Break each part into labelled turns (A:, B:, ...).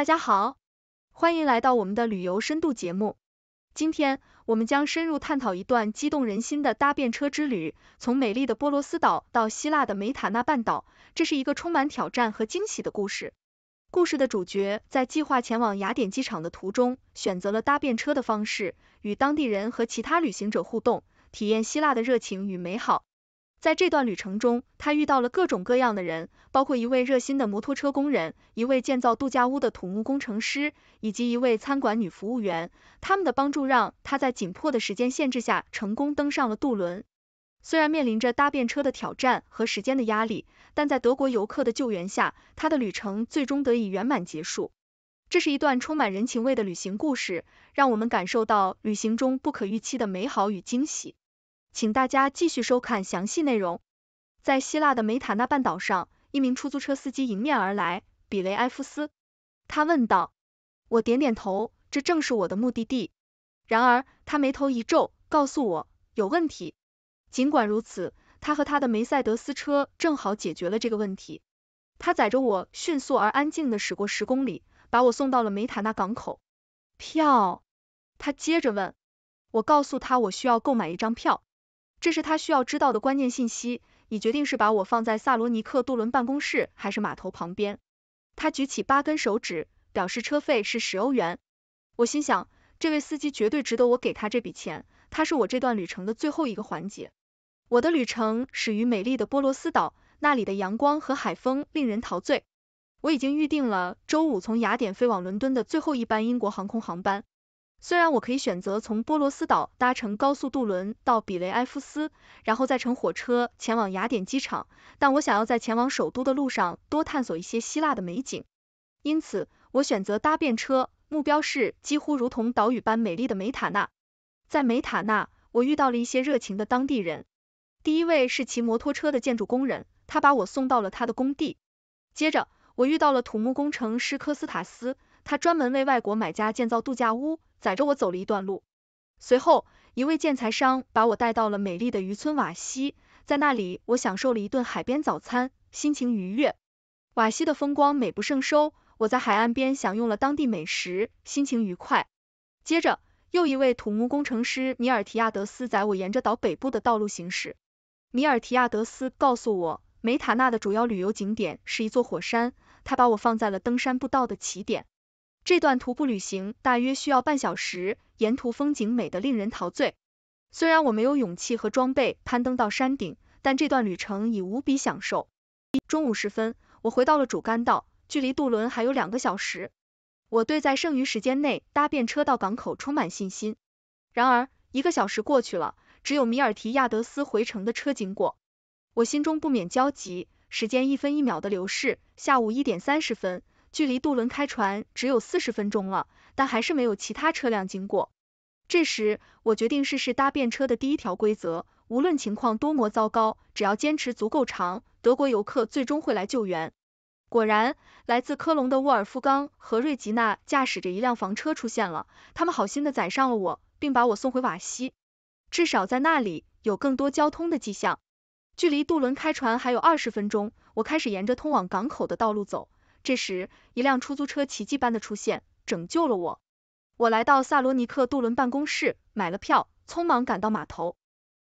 A: 大家好，欢迎来到我们的旅游深度节目。今天，我们将深入探讨一段激动人心的搭便车之旅，从美丽的波罗斯岛到希腊的梅塔纳半岛。这是一个充满挑战和惊喜的故事。故事的主角在计划前往雅典机场的途中，选择了搭便车的方式，与当地人和其他旅行者互动，体验希腊的热情与美好。在这段旅程中，他遇到了各种各样的人，包括一位热心的摩托车工人、一位建造度假屋的土木工程师以及一位餐馆女服务员。他们的帮助让他在紧迫的时间限制下成功登上了渡轮。虽然面临着搭便车的挑战和时间的压力，但在德国游客的救援下，他的旅程最终得以圆满结束。这是一段充满人情味的旅行故事，让我们感受到旅行中不可预期的美好与惊喜。请大家继续收看详细内容。在希腊的梅塔纳半岛上，一名出租车司机迎面而来，比雷埃夫斯。他问道：“我点点头，这正是我的目的地。”然而，他眉头一皱，告诉我有问题。尽管如此，他和他的梅赛德斯车正好解决了这个问题。他载着我迅速而安静的驶过十公里，把我送到了梅塔纳港口。票？他接着问我，告诉他我需要购买一张票。这是他需要知道的关键信息。你决定是把我放在萨罗尼克渡轮办公室，还是码头旁边？他举起八根手指，表示车费是十欧元。我心想，这位司机绝对值得我给他这笔钱。他是我这段旅程的最后一个环节。我的旅程始于美丽的波罗斯岛，那里的阳光和海风令人陶醉。我已经预定了周五从雅典飞往伦敦的最后一班英国航空航班。虽然我可以选择从波罗斯岛搭乘高速渡轮到比雷埃夫斯，然后再乘火车前往雅典机场，但我想要在前往首都的路上多探索一些希腊的美景，因此我选择搭便车，目标是几乎如同岛屿般美丽的梅塔纳。在梅塔纳，我遇到了一些热情的当地人，第一位是骑摩托车的建筑工人，他把我送到了他的工地。接着，我遇到了土木工程师科斯塔斯。他专门为外国买家建造度假屋，载着我走了一段路。随后，一位建材商把我带到了美丽的渔村瓦西，在那里我享受了一顿海边早餐，心情愉悦。瓦西的风光美不胜收，我在海岸边享用了当地美食，心情愉快。接着，又一位土木工程师米尔提亚德斯载我沿着岛北部的道路行驶。米尔提亚德斯告诉我，梅塔纳的主要旅游景点是一座火山，他把我放在了登山步道的起点。这段徒步旅行大约需要半小时，沿途风景美得令人陶醉。虽然我没有勇气和装备攀登到山顶，但这段旅程已无比享受。中午时分，我回到了主干道，距离渡轮还有两个小时。我对在剩余时间内搭便车到港口充满信心。然而，一个小时过去了，只有米尔提亚德斯回程的车经过，我心中不免焦急。时间一分一秒的流逝，下午一点三十分。距离渡轮开船只有四十分钟了，但还是没有其他车辆经过。这时，我决定试试搭便车的第一条规则：无论情况多么糟糕，只要坚持足够长，德国游客最终会来救援。果然，来自科隆的沃尔夫冈和瑞吉娜驾驶着一辆房车出现了，他们好心的载上了我，并把我送回瓦西。至少在那里有更多交通的迹象。距离渡轮开船还有二十分钟，我开始沿着通往港口的道路走。这时，一辆出租车奇迹般的出现，拯救了我。我来到萨罗尼克渡轮办公室买了票，匆忙赶到码头。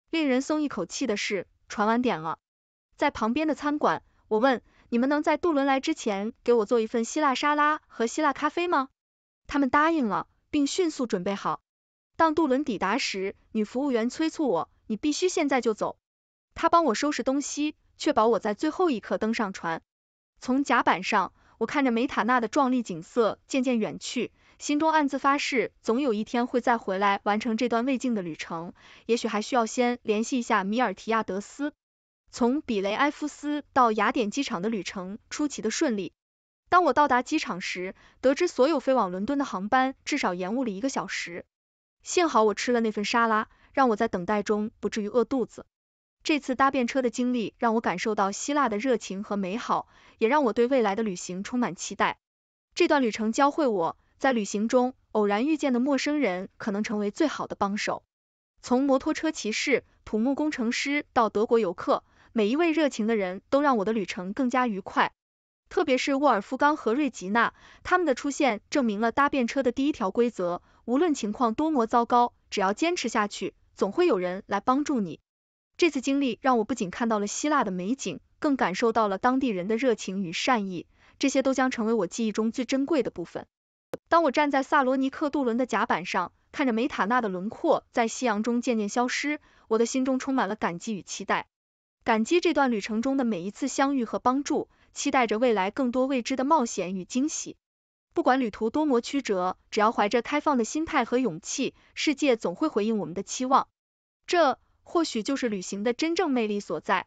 A: 令人松一口气的是，船晚点了。在旁边的餐馆，我问你们能在渡轮来之前给我做一份希腊沙拉和希腊咖啡吗？他们答应了，并迅速准备好。当渡轮抵达时，女服务员催促我，你必须现在就走。她帮我收拾东西，确保我在最后一刻登上船。从甲板上。我看着梅塔纳的壮丽景色渐渐远去，心中暗自发誓，总有一天会再回来完成这段未尽的旅程。也许还需要先联系一下米尔提亚德斯。从比雷埃夫斯到雅典机场的旅程出奇的顺利。当我到达机场时，得知所有飞往伦敦的航班至少延误了一个小时。幸好我吃了那份沙拉，让我在等待中不至于饿肚子。这次搭便车的经历让我感受到希腊的热情和美好，也让我对未来的旅行充满期待。这段旅程教会我在旅行中偶然遇见的陌生人可能成为最好的帮手。从摩托车骑士、土木工程师到德国游客，每一位热情的人都让我的旅程更加愉快。特别是沃尔夫冈和瑞吉娜，他们的出现证明了搭便车的第一条规则：无论情况多么糟糕，只要坚持下去，总会有人来帮助你。这次经历让我不仅看到了希腊的美景，更感受到了当地人的热情与善意，这些都将成为我记忆中最珍贵的部分。当我站在萨罗尼克渡轮的甲板上，看着梅塔纳的轮廓在夕阳中渐渐消失，我的心中充满了感激与期待。感激这段旅程中的每一次相遇和帮助，期待着未来更多未知的冒险与惊喜。不管旅途多么曲折，只要怀着开放的心态和勇气，世界总会回应我们的期望。这。或许就是旅行的真正魅力所在。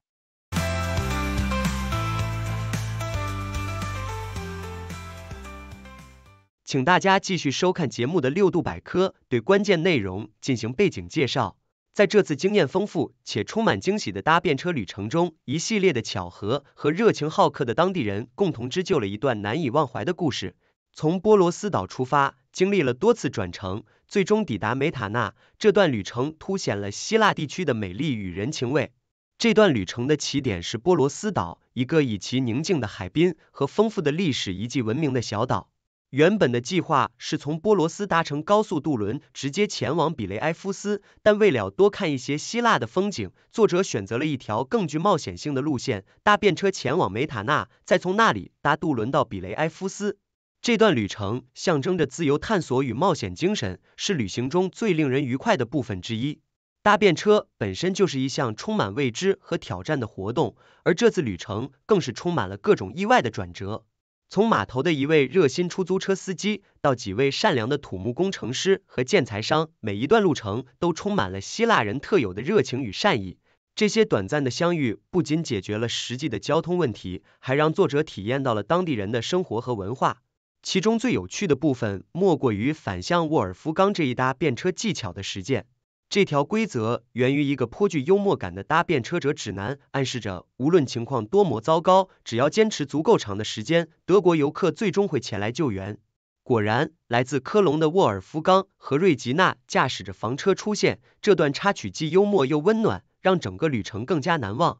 B: 请大家继续收看节目的六度百科，对关键内容进行背景介绍。在这次经验丰富且充满惊喜的搭便车旅程中，一系列的巧合和热情好客的当地人共同织就了一段难以忘怀的故事。从波罗斯岛出发。经历了多次转乘，最终抵达梅塔纳。这段旅程凸显了希腊地区的美丽与人情味。这段旅程的起点是波罗斯岛，一个以其宁静的海滨和丰富的历史遗迹闻名的小岛。原本的计划是从波罗斯搭乘高速渡轮直接前往比雷埃夫斯，但为了多看一些希腊的风景，作者选择了一条更具冒险性的路线：搭便车前往梅塔纳，再从那里搭渡轮到比雷埃夫斯。这段旅程象征着自由探索与冒险精神，是旅行中最令人愉快的部分之一。搭便车本身就是一项充满未知和挑战的活动，而这次旅程更是充满了各种意外的转折。从码头的一位热心出租车司机，到几位善良的土木工程师和建材商，每一段路程都充满了希腊人特有的热情与善意。这些短暂的相遇不仅解决了实际的交通问题，还让作者体验到了当地人的生活和文化。其中最有趣的部分，莫过于反向沃尔夫冈这一搭便车技巧的实践。这条规则源于一个颇具幽默感的搭便车者指南，暗示着无论情况多么糟糕，只要坚持足够长的时间，德国游客最终会前来救援。果然，来自科隆的沃尔夫冈和瑞吉娜驾驶着房车出现。这段插曲既幽默又温暖，让整个旅程更加难忘。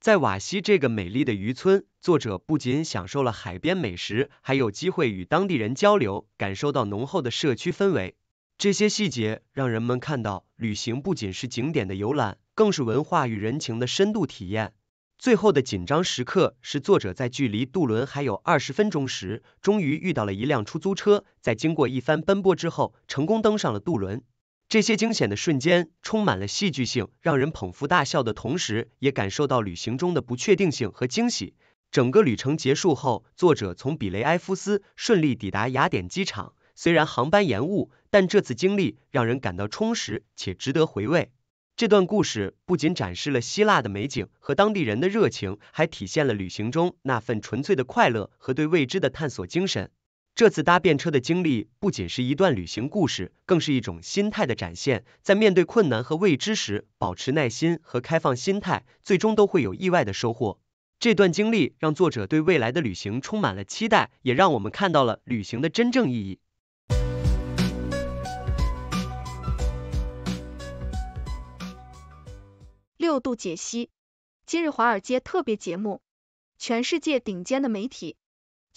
B: 在瓦西这个美丽的渔村，作者不仅享受了海边美食，还有机会与当地人交流，感受到浓厚的社区氛围。这些细节让人们看到，旅行不仅是景点的游览，更是文化与人情的深度体验。最后的紧张时刻是作者在距离渡轮还有二十分钟时，终于遇到了一辆出租车，在经过一番奔波之后，成功登上了渡轮。这些惊险的瞬间充满了戏剧性，让人捧腹大笑的同时，也感受到旅行中的不确定性和惊喜。整个旅程结束后，作者从比雷埃夫斯顺利抵达雅典机场。虽然航班延误，但这次经历让人感到充实且值得回味。这段故事不仅展示了希腊的美景和当地人的热情，还体现了旅行中那份纯粹的快乐和对未知的探索精神。这次搭便车的经历不仅是一段旅行故事，更是一种心态的展现。在面对困难和未知时，保持耐心和开放心态，最终都会有意外的收获。这段经历让作者对未来的旅行充满了期待，也让我们看到了旅行的真正意义。
A: 六度解析，今日华尔街特别节目，全世界顶尖的媒体。